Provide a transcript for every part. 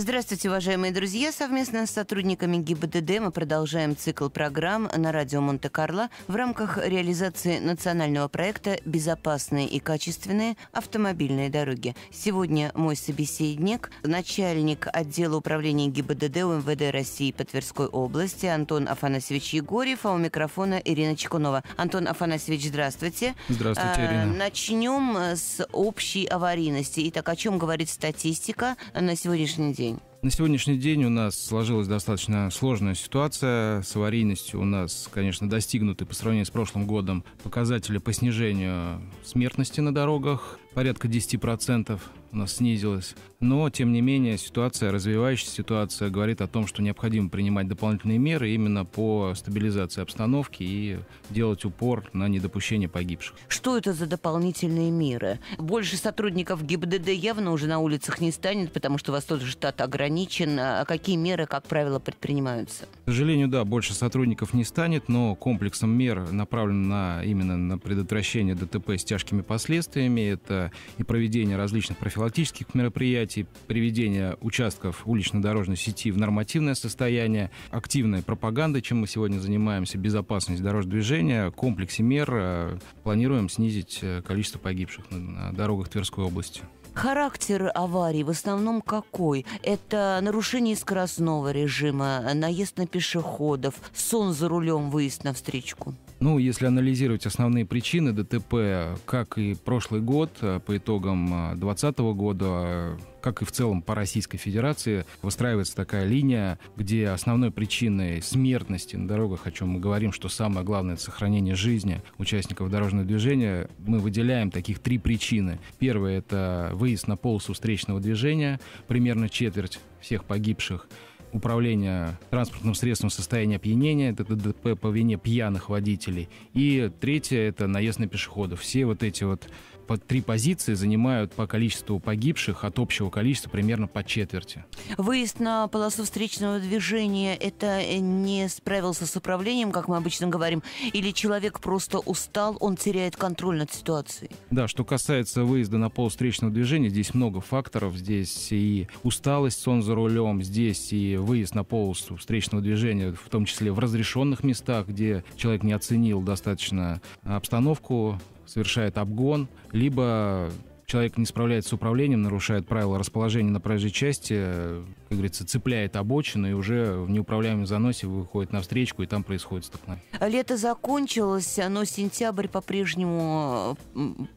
Здравствуйте, уважаемые друзья. Совместно с сотрудниками ГИБДД мы продолжаем цикл программ на радио Монте-Карло в рамках реализации национального проекта «Безопасные и качественные автомобильные дороги». Сегодня мой собеседник, начальник отдела управления ГИБДД УМВД России по Тверской области Антон Афанасьевич Егорьев, а у микрофона Ирина Чекунова. Антон Афанасьевич, здравствуйте. Здравствуйте, а, Ирина. Начнем с общей аварийности. Итак, о чем говорит статистика на сегодняшний день? being. На сегодняшний день у нас сложилась достаточно сложная ситуация с аварийностью. У нас, конечно, достигнуты по сравнению с прошлым годом показатели по снижению смертности на дорогах. Порядка 10% у нас снизилось. Но, тем не менее, ситуация, развивающаяся ситуация, говорит о том, что необходимо принимать дополнительные меры именно по стабилизации обстановки и делать упор на недопущение погибших. Что это за дополнительные меры? Больше сотрудников ГИБДД явно уже на улицах не станет, потому что у вас тот же штат ограничен ограничен, а какие меры, как правило, предпринимаются? К сожалению, да, больше сотрудников не станет, но комплексом мер направлен на, именно на предотвращение ДТП с тяжкими последствиями. Это и проведение различных профилактических мероприятий, приведение участков улично-дорожной сети в нормативное состояние, активная пропаганда, чем мы сегодня занимаемся, безопасность дорожного движения. В комплексе мер э, планируем снизить э, количество погибших на дорогах Тверской области. Характер аварии в основном какой? Это нарушение скоростного режима, наезд на пешеходов, сон за рулем, выезд на встречку. Ну, если анализировать основные причины ДТП, как и прошлый год, э, по итогам 2020 э, года как и в целом по Российской Федерации, выстраивается такая линия, где основной причиной смертности на дорогах, о чем мы говорим, что самое главное — это сохранение жизни участников дорожного движения, мы выделяем таких три причины. Первое — это выезд на полосу встречного движения, примерно четверть всех погибших управление транспортным средством в состоянии опьянения, это ДТП по вине пьяных водителей. И третье – это наезд на пешеходов. Все вот эти вот по три позиции занимают по количеству погибших от общего количества примерно по четверти. Выезд на полосу встречного движения – это не справился с управлением, как мы обычно говорим, или человек просто устал, он теряет контроль над ситуацией? Да, что касается выезда на полосу встречного движения, здесь много факторов. Здесь и усталость, сон за рулем, здесь и выезд на полосу встречного движения, в том числе в разрешенных местах, где человек не оценил достаточно обстановку, совершает обгон, либо человек не справляется с управлением, нарушает правила расположения на проезжей части, как говорится, цепляет обочину и уже в неуправляемом заносе выходит на встречку, и там происходит столкновение. Лето закончилось, но сентябрь по-прежнему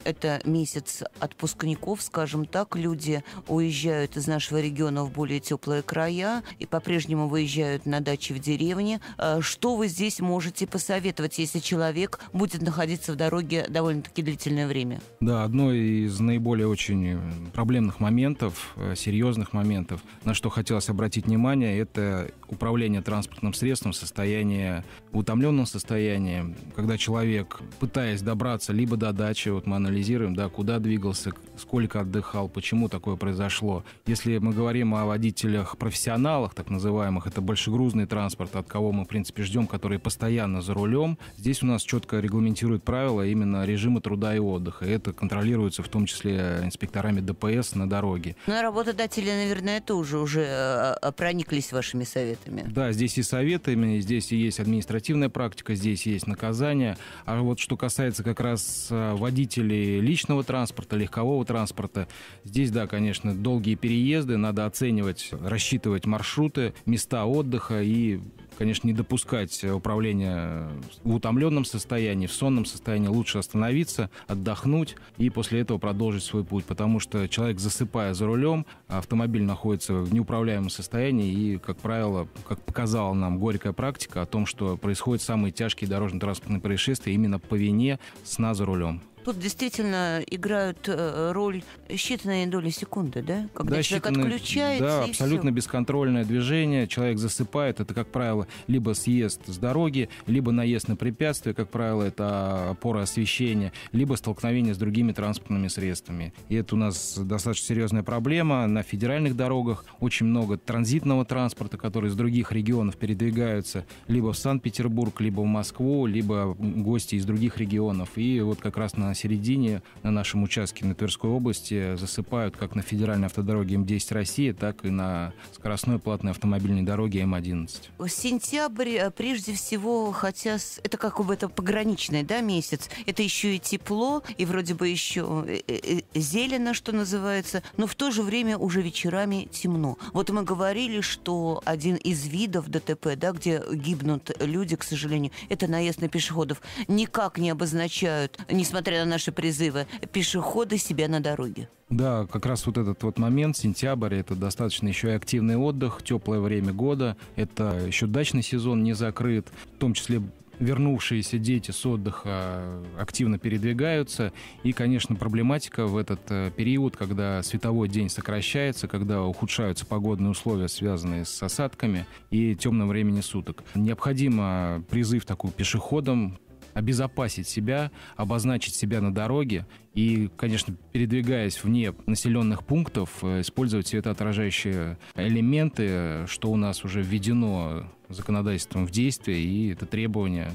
это месяц отпускников, скажем так. Люди уезжают из нашего региона в более теплые края и по-прежнему выезжают на дачи в деревне. А, что вы здесь можете посоветовать, если человек будет находиться в дороге довольно-таки длительное время? Да, одно из наиболее очень э, проблемных моментов, э, серьезных моментов, на что хотелось хотелось обратить внимание, это управление транспортным средством в состоянии, в утомленном состоянии, когда человек, пытаясь добраться либо до дачи, вот мы анализируем, да, куда двигался, сколько отдыхал, почему такое произошло. Если мы говорим о водителях-профессионалах, так называемых, это большегрузный транспорт, от кого мы, в принципе, ждем, которые постоянно за рулем, здесь у нас четко регламентируют правила именно режима труда и отдыха. это контролируется в том числе инспекторами ДПС на дороге. Ну, а работодатели, наверное, тоже уже Э, прониклись вашими советами. Да, здесь и советами, здесь и есть административная практика, здесь есть наказание. А вот что касается как раз э, водителей личного транспорта, легкового транспорта, здесь, да, конечно, долгие переезды, надо оценивать, рассчитывать маршруты, места отдыха и конечно, не допускать э, управления э, в утомленном состоянии, в сонном состоянии. Лучше остановиться, отдохнуть и после этого продолжить свой путь, потому что человек, засыпая за рулем, автомобиль находится в неуправляемом состоянии и, как правило, как показала нам горькая практика о том, что происходят самые тяжкие дорожно-транспортные происшествия именно по вине сна за рулем. Тут действительно играют э, роль считанные доли секунды, да? Когда да, человек отключается. Да, абсолютно все. бесконтрольное движение. Человек засыпает. Это, как правило, либо съезд с дороги, либо наезд на препятствие, как правило, это опора освещения, либо столкновение с другими транспортными средствами. И это у нас достаточно серьезная проблема. На федеральных дорогах очень много транзитного транспорта, который из других регионов передвигаются либо в Санкт-Петербург, либо в Москву, либо гости из других регионов. И вот как раз на на середине, на нашем участке на Тверской области засыпают как на федеральной автодороге М10 России, так и на скоростной платной автомобильной дороге М11. Сентябрь, э, прежде всего, хотя это как бы это пограничный да, месяц, это еще и тепло, и вроде бы еще э, э, зелено, что называется, но в то же время уже вечерами темно. Вот мы говорили, что один из видов ДТП, да, где гибнут люди, к сожалению, это наезд на пешеходов, никак не обозначают, несмотря на наши призывы «Пешеходы себя на дороге». Да, как раз вот этот вот момент, сентябрь, это достаточно еще и активный отдых, теплое время года, это еще дачный сезон не закрыт, в том числе вернувшиеся дети с отдыха э, активно передвигаются. И, конечно, проблематика в этот э, период, когда световой день сокращается, когда ухудшаются погодные условия, связанные с осадками и темным времени суток. Необходимо призыв такой пешеходам обезопасить себя, обозначить себя на дороге и, конечно, передвигаясь вне населенных пунктов, э, использовать светоотражающие элементы, что у нас уже введено законодательством в действие, и это требование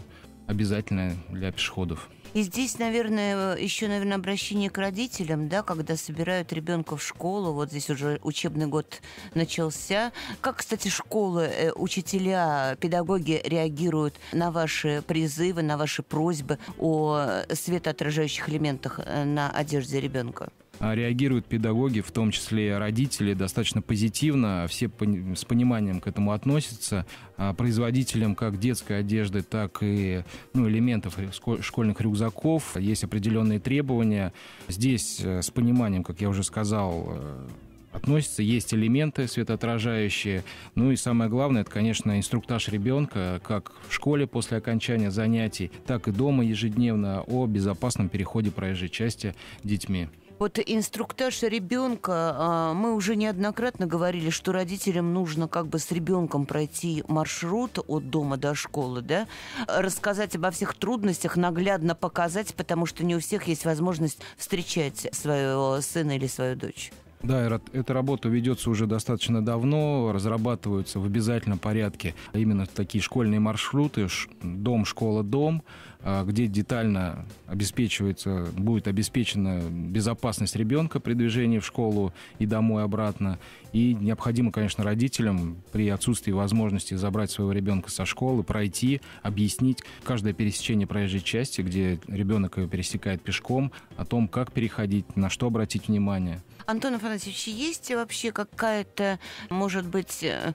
обязательное для пешеходов. И здесь, наверное, еще, наверное, обращение к родителям, да, когда собирают ребенка в школу, вот здесь уже учебный год начался. Как, кстати, школы, э, учителя, педагоги реагируют на ваши призывы, на ваши просьбы о светоотражающих элементах э, на одежде ребенка? А, реагируют педагоги, в том числе родители, достаточно позитивно, все с пониманием к этому относятся. А производителям как детской одежды, так и ну, элементов школьных рюкзаков есть определенные требования. Здесь э, с пониманием, как я уже сказал, э, относятся, есть элементы светоотражающие. Ну и самое главное, это, конечно, инструктаж ребенка, как в школе после окончания занятий, так и дома ежедневно о безопасном переходе проезжей части детьми. Вот инструктаж ребенка, а, мы уже неоднократно говорили, что родителям нужно как бы с ребенком пройти маршрут от дома до школы, да, рассказать обо всех трудностях, наглядно показать, потому что не у всех есть возможность встречать своего сына или свою дочь. Да, эта работа ведется уже достаточно давно, разрабатываются в обязательном порядке именно такие школьные маршруты, дом, школа, дом. А, где детально обеспечивается, будет обеспечена безопасность ребенка при движении в школу и домой обратно. И необходимо, конечно, родителям при отсутствии возможности забрать своего ребенка со школы, пройти, объяснить каждое пересечение проезжей части, где ребенок ее пересекает пешком, о том, как переходить, на что обратить внимание. Антон Афанасьевич, есть вообще какая-то, может быть, э,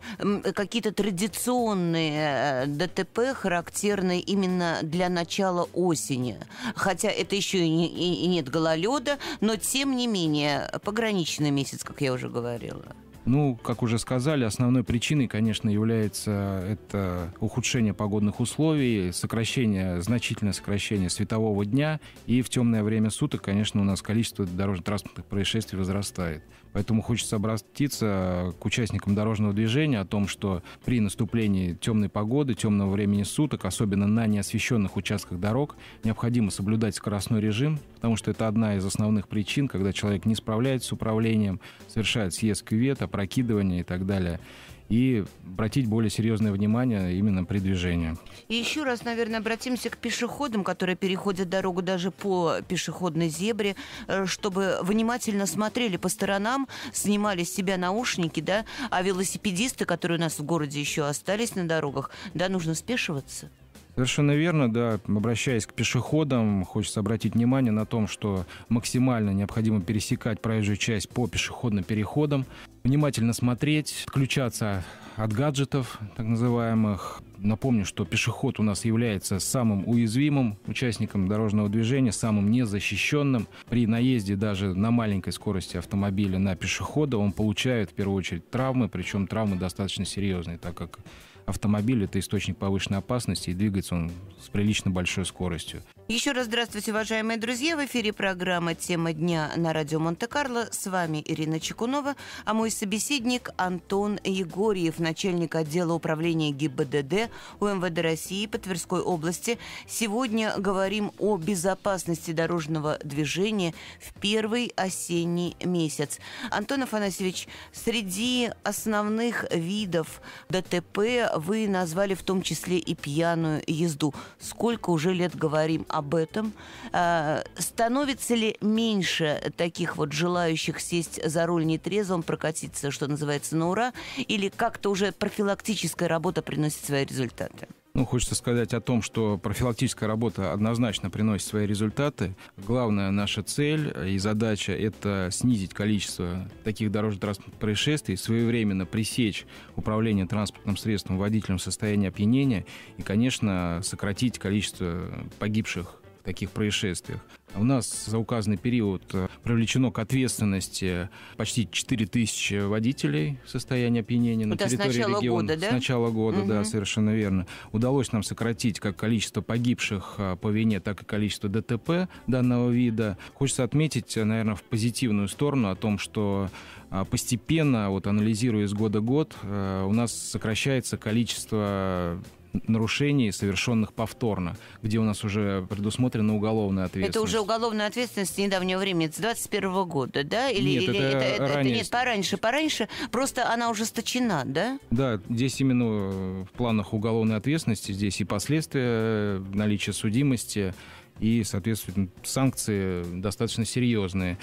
какие-то традиционные э, ДТП, характерные именно для начала начала осени. Хотя это еще и, не, и нет гололеда, но тем не менее пограничный месяц, как я уже говорила. Ну, как уже сказали, основной причиной, конечно, является это ухудшение погодных условий, сокращение, значительное сокращение светового дня, и в темное время суток, конечно, у нас количество дорожно-транспортных происшествий возрастает. Поэтому хочется обратиться к участникам дорожного движения о том, что при наступлении темной погоды, темного времени суток, особенно на неосвещенных участках дорог, необходимо соблюдать скоростной режим, потому что это одна из основных причин, когда человек не справляется с управлением, совершает съезд кювет, опрокидывание и так далее и обратить более серьезное внимание именно при движении. И еще раз, наверное, обратимся к пешеходам, которые переходят дорогу даже по пешеходной зебре, э, чтобы внимательно смотрели по сторонам, снимали с себя наушники, да, а велосипедисты, которые у нас в городе еще остались на дорогах, да, нужно спешиваться. Совершенно верно, да. Обращаясь к пешеходам, хочется обратить внимание на том, что максимально необходимо пересекать проезжую часть по пешеходным переходам, внимательно смотреть, отключаться от гаджетов, так называемых, Напомню, что пешеход у нас является самым уязвимым участником дорожного движения, самым незащищенным. При наезде даже на маленькой скорости автомобиля на пешехода он получает в первую очередь травмы, причем травмы достаточно серьезные, так как автомобиль — это источник повышенной опасности, и двигается он с прилично большой скоростью. Еще раз здравствуйте, уважаемые друзья. В эфире программа «Тема дня» на радио Монте-Карло. С вами Ирина Чекунова, а мой собеседник Антон Егорьев, начальник отдела управления ГИБДД УМВД России по Тверской области. Сегодня говорим о безопасности дорожного движения в первый осенний месяц. Антон Афанасьевич, среди основных видов ДТП вы назвали в том числе и пьяную езду. Сколько уже лет говорим об этом? А, становится ли меньше таких вот желающих сесть за руль нетрезвым, прокатиться, что называется, на ура? Или как-то уже профилактическая работа приносит свои результаты? результаты? Ну, хочется сказать о том, что профилактическая работа однозначно приносит свои результаты. Главная наша цель и задача – это снизить количество таких дорожно-транспортных происшествий, своевременно пресечь управление транспортным средством водителем в состоянии опьянения и, конечно, сократить количество погибших таких происшествиях. У нас за указанный период э, привлечено к ответственности почти 4000 водителей в состоянии опьянения Это на территории региона. Года, да? С начала года, угу. да, совершенно верно. Удалось нам сократить как количество погибших э, по вине, так и количество ДТП данного вида. Хочется отметить, э, наверное, в позитивную сторону о том, что постепенно, вот анализируя из года в год, у нас сокращается количество нарушений, совершенных повторно, где у нас уже предусмотрена уголовная ответственность. Это уже уголовная ответственность недавнего времени, с 21 года, да? Или, нет, или это, это, это, ранее... это нет, пораньше, пораньше, просто она ужесточена, да? Да, здесь именно в планах уголовной ответственности, здесь и последствия наличия судимости, и, соответственно, санкции достаточно серьезные.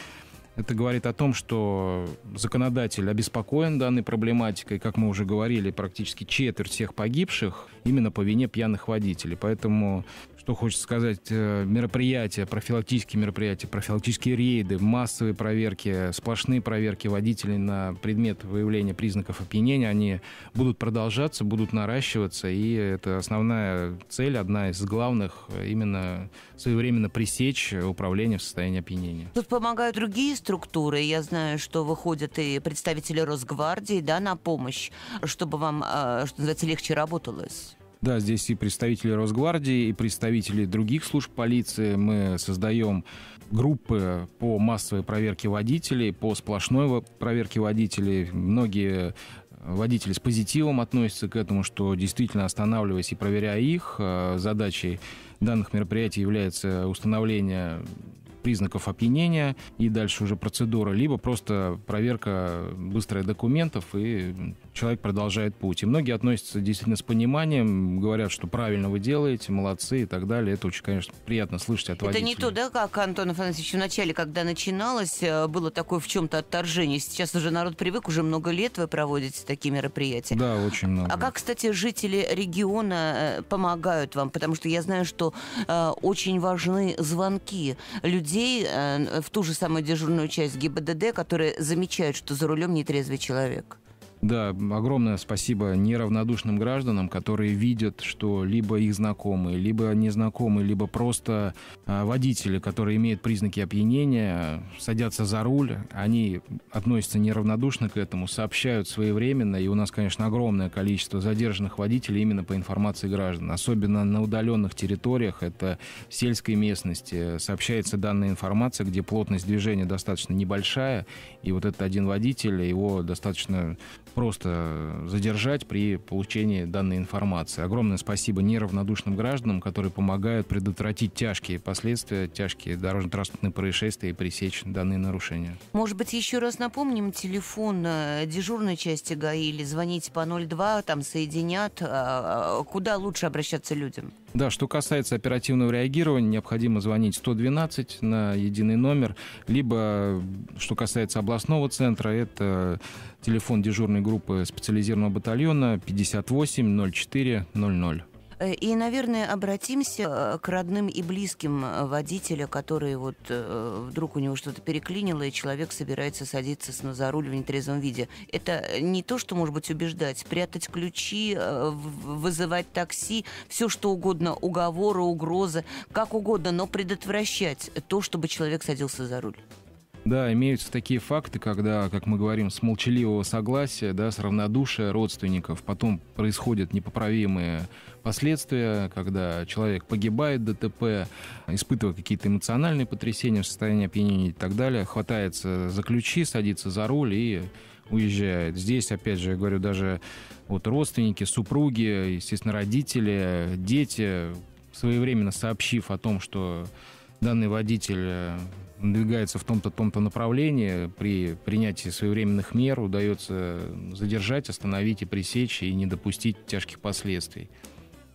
Это говорит о том, что законодатель обеспокоен данной проблематикой. Как мы уже говорили, практически четверть всех погибших именно по вине пьяных водителей. Поэтому что хочется сказать, э, мероприятия, профилактические мероприятия, профилактические рейды, массовые проверки, сплошные проверки водителей на предмет выявления признаков опьянения, они будут продолжаться, будут наращиваться, и это основная цель, одна из главных, именно своевременно пресечь управление в состоянии опьянения. Тут помогают другие структуры, я знаю, что выходят и представители Росгвардии, да, на помощь, чтобы вам, э, что называется, легче работалось. Да, здесь и представители Росгвардии, и представители других служб полиции. Мы создаем группы по массовой проверке водителей, по сплошной проверке водителей. Многие э, водители с позитивом относятся к этому, что действительно останавливаясь и проверяя их, э, задачей данных мероприятий является установление признаков опьянения и дальше уже процедура, либо просто проверка быстрая документов и человек продолжает путь. И многие относятся действительно с пониманием, говорят, что правильно вы делаете, молодцы и так далее. Это очень, конечно, приятно слышать от водителей. Это не то, да, как Антон Афанасьевич в начале, когда начиналось, э, было такое в чем-то отторжение. Сейчас уже народ привык, уже много лет вы проводите такие мероприятия. Да, очень а много. А как, кстати, жители региона э, помогают вам? Потому что я знаю, что э, очень важны звонки людей э, в ту же самую дежурную часть ГИБДД, которые замечают, что за рулем нетрезвый человек. Да, огромное спасибо неравнодушным гражданам, которые видят, что либо их знакомые, либо незнакомые, либо просто а, водители, которые имеют признаки опьянения, садятся за руль, они относятся неравнодушно к этому, сообщают своевременно, и у нас, конечно, огромное количество задержанных водителей именно по информации граждан, особенно на удаленных территориях, это в сельской местности, сообщается данная информация, где плотность движения достаточно небольшая, и вот этот один водитель, его достаточно просто э, задержать при получении данной информации. Огромное спасибо неравнодушным гражданам, которые помогают предотвратить тяжкие последствия, тяжкие дорожно-транспортные происшествия и пресечь данные нарушения. Может быть, еще раз напомним телефон э, дежурной части ГАИ или звоните по 02, там соединят. А, а, куда лучше обращаться людям? Да, что касается оперативного реагирования, необходимо звонить 112 на единый номер, либо, э, что касается областного центра, это Телефон дежурной группы специализированного батальона 580400. Э, и, наверное, обратимся э, к родным и близким э, водителя, который вот вдруг у него что-то переклинило, и человек собирается садиться за руль в нетрезвом виде. Это не то, что, может быть, убеждать, прятать ключи, вызывать такси, все что угодно, уговоры, угрозы, как угодно, но предотвращать то, чтобы человек садился за руль. Да, имеются такие факты, когда, как мы говорим, с молчаливого согласия, да, с равнодушия родственников потом происходят непоправимые последствия, когда человек погибает ДТП, испытывая какие-то эмоциональные потрясения, состояние опьянения и так далее, хватается за ключи, садится за руль и уезжает. Здесь, опять же, я говорю, даже вот родственники, супруги, естественно, родители, дети, своевременно сообщив о том, что данный водитель э, надвигается в том-то, том-то направлении, при принятии своевременных мер удается задержать, остановить и пресечь, и не допустить тяжких последствий.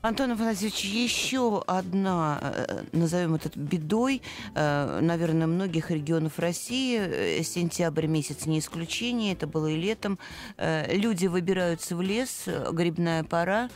Антон Афанасьевич, еще одна, э, назовем это бедой, э, наверное, многих регионов России. Э, сентябрь месяц не исключение, это было и летом. Люди выбираются в лес, грибная пора,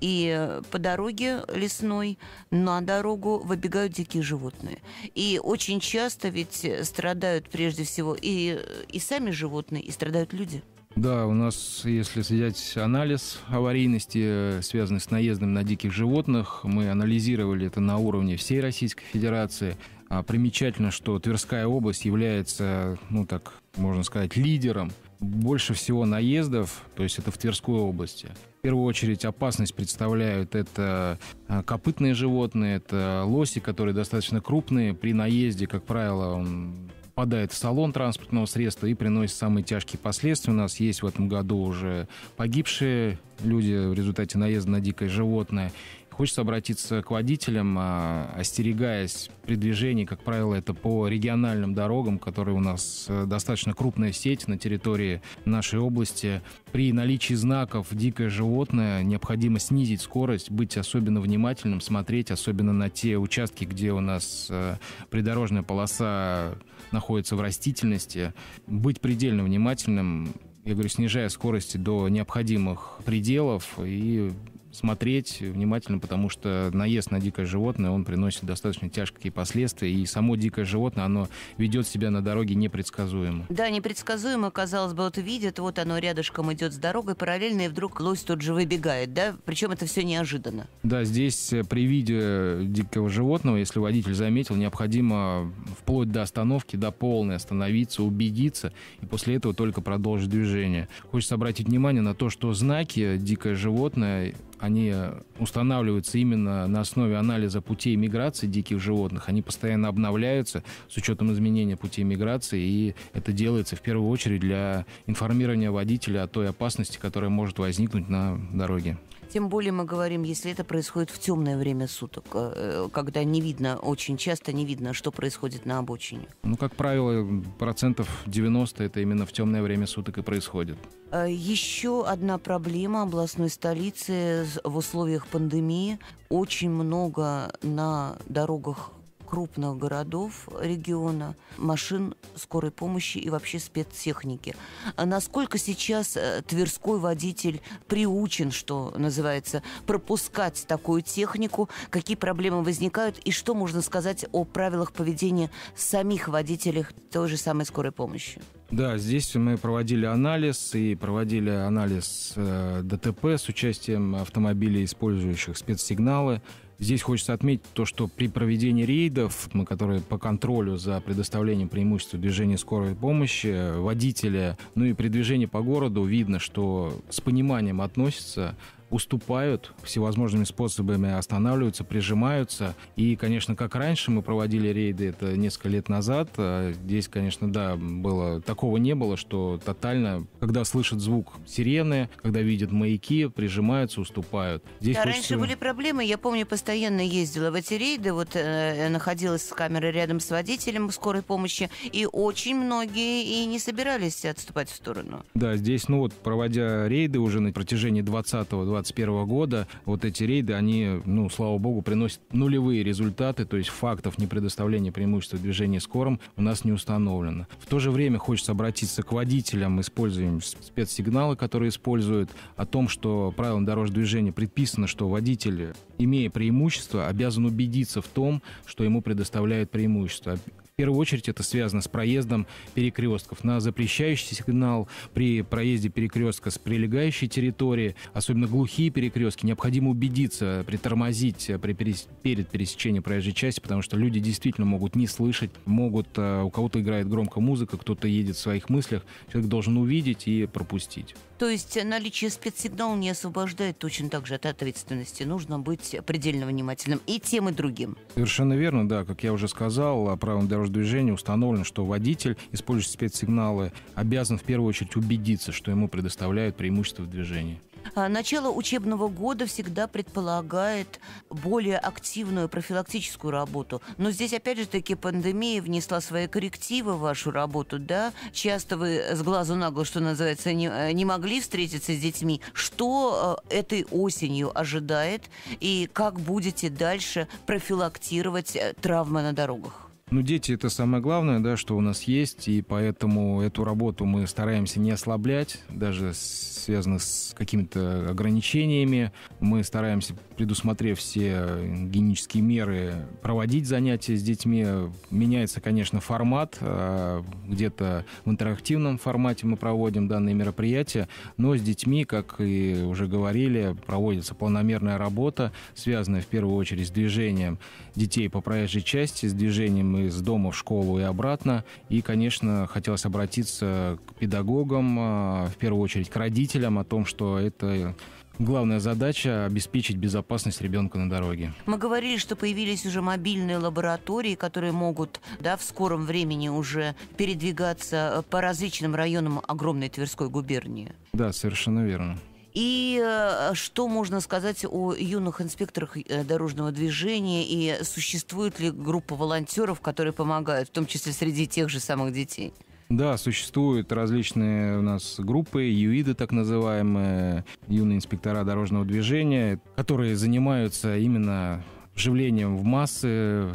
и по дороге лесной на дорогу выбегают дикие животные. И очень часто ведь страдают прежде всего и, и сами животные, и страдают люди. Да, у нас, если взять анализ аварийности, э, связанный с наездом на диких животных, мы анализировали это на уровне всей Российской Федерации. А примечательно, что Тверская область является, ну так можно сказать, лидером больше всего наездов, то есть это в Тверской области. В первую очередь опасность представляют это э, копытные животные, это лоси, которые достаточно крупные. При наезде, как правило, он попадает в салон транспортного средства и приносит самые тяжкие последствия. У нас есть в этом году уже погибшие люди в результате наезда на дикое животное. Хочется обратиться к водителям, а, остерегаясь при движении, как правило, это по региональным дорогам, которые у нас э, достаточно крупная сеть на территории нашей области. При наличии знаков «дикое животное» необходимо снизить скорость, быть особенно внимательным, смотреть особенно на те участки, где у нас э, придорожная полоса находится в растительности, быть предельно внимательным, я говорю, снижая скорости до необходимых пределов и смотреть внимательно, потому что наезд на дикое животное, он приносит достаточно тяжкие последствия, и само дикое животное, оно ведет себя на дороге непредсказуемо. Да, непредсказуемо, казалось бы, вот видит, вот оно рядышком идет с дорогой параллельно, и вдруг лось тут же выбегает, да? Причем это все неожиданно. Да, здесь э, при виде дикого животного, если водитель заметил, необходимо вплоть до остановки, до полной остановиться, убедиться, и после этого только продолжить движение. Хочется обратить внимание на то, что знаки «дикое животное» они э, устанавливаются именно на основе анализа путей миграции диких животных. Они постоянно обновляются с учетом изменения путей миграции, и это делается в первую очередь для информирования водителя о той опасности, которая может возникнуть на дороге. Тем более мы говорим, если это происходит в темное время суток, э, э, когда не видно, очень часто не видно, что происходит на обочине. Ну, как правило, процентов 90 это именно в темное время суток и происходит. Э, еще одна проблема областной столицы в условиях пандемии. Очень много на дорогах крупных городов региона, машин скорой помощи и вообще спецтехники. Насколько сейчас э, тверской водитель приучен, что называется, пропускать такую технику, какие проблемы возникают и что можно сказать о правилах поведения самих водителей той же самой скорой помощи? Да, здесь мы проводили анализ и проводили анализ э, ДТП с участием автомобилей, использующих спецсигналы. Здесь хочется отметить то, что при проведении рейдов, которые по контролю за предоставлением преимущества движения скорой помощи, э, водителя, ну и при движении по городу видно, что с пониманием относятся уступают всевозможными способами, останавливаются, прижимаются. И, конечно, как раньше мы проводили рейды, это несколько лет назад, а здесь, конечно, да, было, такого не было, что тотально, когда слышат звук сирены, когда видят маяки, прижимаются, уступают. Здесь да, хочется... раньше были проблемы, я помню, постоянно ездила в эти рейды, вот э, э, находилась с камерой рядом с водителем скорой помощи, и очень многие и не собирались отступать в сторону. Да, здесь, ну вот, проводя рейды уже на протяжении 20-го, 2021 года вот эти рейды, они, ну, слава богу, приносят нулевые результаты, то есть фактов непредоставления преимущества движения скором у нас не установлено. В то же время хочется обратиться к водителям, используем спецсигналы, которые используют, о том, что правилам дорожного движения предписано, что водитель, имея преимущество, обязан убедиться в том, что ему предоставляют преимущество, в первую очередь это связано с проездом перекрестков. На запрещающий сигнал при проезде перекрестка с прилегающей территории, особенно глухие перекрестки, необходимо убедиться, притормозить при перес... перед пересечением проезжей части, потому что люди действительно могут не слышать, могут, э, у кого-то играет громко музыка, кто-то едет в своих мыслях. Человек должен увидеть и пропустить. То есть наличие спецсигнала не освобождает точно так же от ответственности. Нужно быть предельно внимательным и тем, и другим. Совершенно верно, да. Как я уже сказал, правилам дорожного движения установлено, что водитель, использующий спецсигналы, обязан в первую очередь убедиться, что ему предоставляют преимущество в движении. А, начало учебного года всегда предполагает более активную профилактическую работу. Но здесь, опять же таки, пандемия внесла свои коррективы в вашу работу, да? Часто вы с глазу на глаз, что называется, не, э, не могли встретиться с детьми. Что э, этой осенью ожидает и как будете дальше профилактировать э, травмы на дорогах? Ну, дети это самое главное, да, что у нас есть, и поэтому эту работу мы стараемся не ослаблять, даже связанных с какими-то ограничениями. Мы стараемся, предусмотрев все гигиенические меры, проводить занятия с детьми. Меняется, конечно, формат. А, где-то в интерактивном формате мы проводим данные мероприятия, но с детьми, как и уже говорили, проводится планомерная работа, связанная в первую очередь с движением детей по проезжей части, с движением из дома в школу и обратно. И, конечно, хотелось обратиться к педагогам, а, в первую очередь к родителям о том, что это Главная задача – обеспечить безопасность ребенка на дороге. Мы говорили, что появились уже мобильные лаборатории, которые могут да, в скором времени уже передвигаться э, по различным районам огромной Тверской губернии. Да, совершенно верно. И э, что можно сказать о юных инспекторах э, дорожного движения и существует ли группа волонтеров, которые помогают, в том числе среди тех же самых детей? Да, существуют различные у нас группы, ЮИДы так называемые, юные инспектора дорожного движения, которые занимаются именно вживлением в массы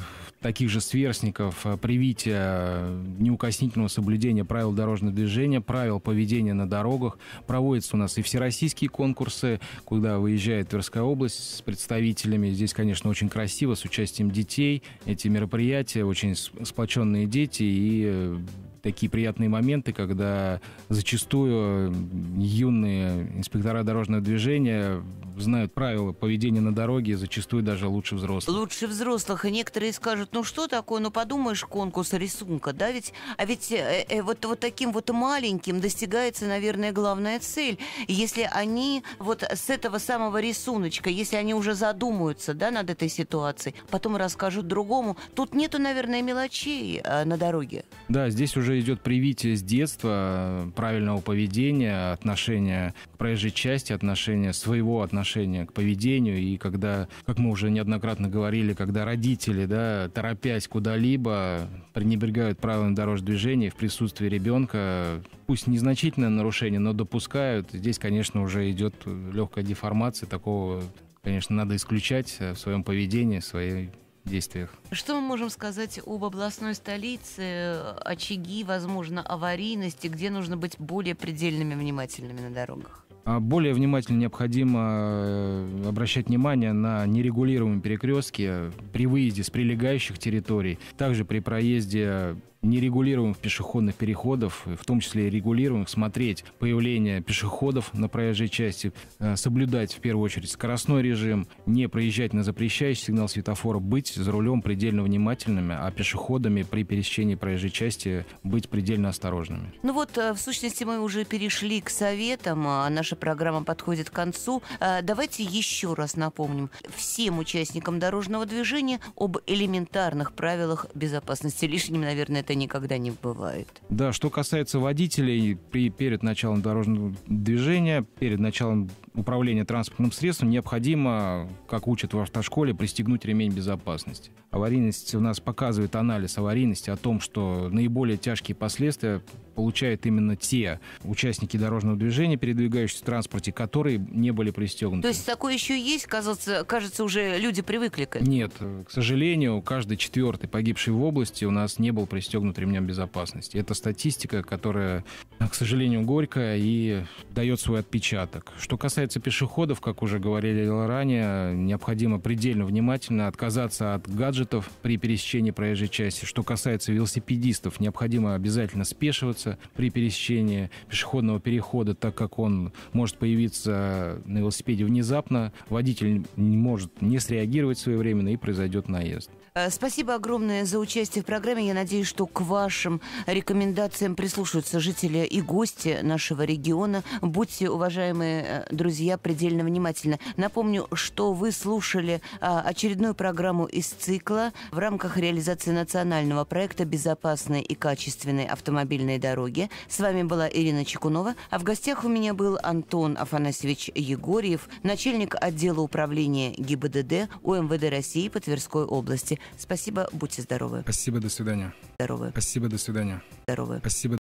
таких же сверстников, э, привитие э, неукоснительного соблюдения правил дорожного движения, правил поведения на дорогах. Проводятся у нас и всероссийские конкурсы, куда выезжает Тверская область с представителями. Здесь, конечно, очень красиво, с участием детей. Эти мероприятия, очень сплоченные дети и э, такие приятные моменты, когда зачастую юные инспектора дорожного движения знают правила поведения на дороге, зачастую даже лучше взрослых. Лучше взрослых. И некоторые скажут, ну что такое, ну подумаешь, конкурс рисунка, да, ведь, а ведь э, э, вот, вот таким вот маленьким достигается, наверное, главная цель. Если они вот с этого самого рисуночка, если они уже задумаются, да, над этой ситуацией, потом расскажут другому, тут нету, наверное, мелочей э, на дороге. Да, здесь уже уже идет привитие с детства э, правильного поведения, отношения к проезжей части, отношения своего отношения к поведению. И когда, как мы уже неоднократно говорили, когда родители, да, торопясь куда-либо, пренебрегают правилами дорожного движения в присутствии ребенка, пусть незначительное нарушение, но допускают. Здесь, конечно, уже идет легкая деформация такого конечно, надо исключать э, в своем поведении, в своей действиях. Что мы можем сказать об областной столице, очаги, возможно, аварийности, где нужно быть более предельными внимательными на дорогах? А более внимательно необходимо э, обращать внимание на нерегулируемые перекрестки при выезде с прилегающих территорий, также при проезде нерегулируемых пешеходных переходов, в том числе регулируемых, смотреть появление пешеходов на проезжей части, э, соблюдать в первую очередь скоростной режим, не проезжать на запрещающий сигнал светофора, быть за рулем предельно внимательными, а пешеходами при пересечении проезжей части быть предельно осторожными. Ну вот, э, в сущности, мы уже перешли к советам, а наша программа подходит к концу. Э, давайте еще раз напомним всем участникам дорожного движения об элементарных правилах безопасности. Лишним, наверное, это никогда не бывает. Да, что касается водителей, при, перед началом дорожного движения, перед началом управления транспортным средством необходимо, как учат в автошколе, пристегнуть ремень безопасности. Аварийность у нас показывает анализ аварийности о том, что наиболее тяжкие последствия получают именно те участники дорожного движения, передвигающиеся в транспорте, которые не были пристегнуты. То есть такое еще есть? Кажется, кажется уже люди привыкли к этому. Нет, к сожалению, каждый четвертый погибший в области у нас не был пристегнут пристегнут ремням безопасности. Это статистика, которая, к сожалению, горькая и дает свой отпечаток. Что касается пешеходов, как уже говорили ранее, необходимо предельно внимательно отказаться от гаджетов при пересечении проезжей части. Что касается велосипедистов, необходимо обязательно спешиваться при пересечении пешеходного перехода, так как он может появиться на велосипеде внезапно, водитель не может не среагировать своевременно и произойдет наезд. Э, спасибо огромное за участие в программе. Я надеюсь, что к вашим рекомендациям прислушаются жители и гости нашего региона. Будьте, уважаемые э, друзья, предельно внимательны. Напомню, что вы слушали э, очередную программу из цикла в рамках реализации национального проекта «Безопасные и качественные автомобильные дороги». С вами была Ирина Чекунова, а в гостях у меня был Антон Афанасьевич Егорьев, начальник отдела управления ГИБДД УМВД России по Тверской области. Спасибо, будьте здоровы. Спасибо, до свидания. Здоровы. Спасибо, до свидания. Здоровы. Спасибо.